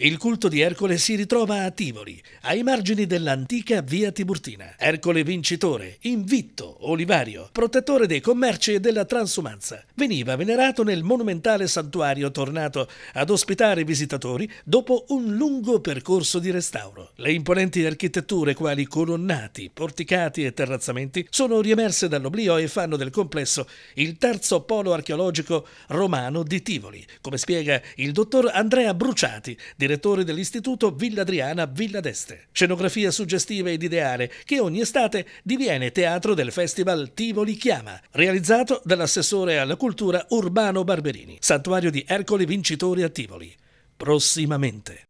Il culto di Ercole si ritrova a Tivoli, ai margini dell'antica via Tiburtina. Ercole vincitore, invitto, olivario, protettore dei commerci e della transumanza, veniva venerato nel monumentale santuario tornato ad ospitare i visitatori dopo un lungo percorso di restauro. Le imponenti architetture quali colonnati, porticati e terrazzamenti sono riemerse dall'oblio e fanno del complesso il terzo polo archeologico romano di Tivoli, come spiega il dottor Andrea Bruciati, direttore dell'istituto Villa Adriana Villa d'Este. Scenografia suggestiva ed ideale che ogni estate diviene teatro del festival Tivoli Chiama, realizzato dall'assessore alla cultura Urbano Barberini, santuario di Ercole vincitori a Tivoli. Prossimamente.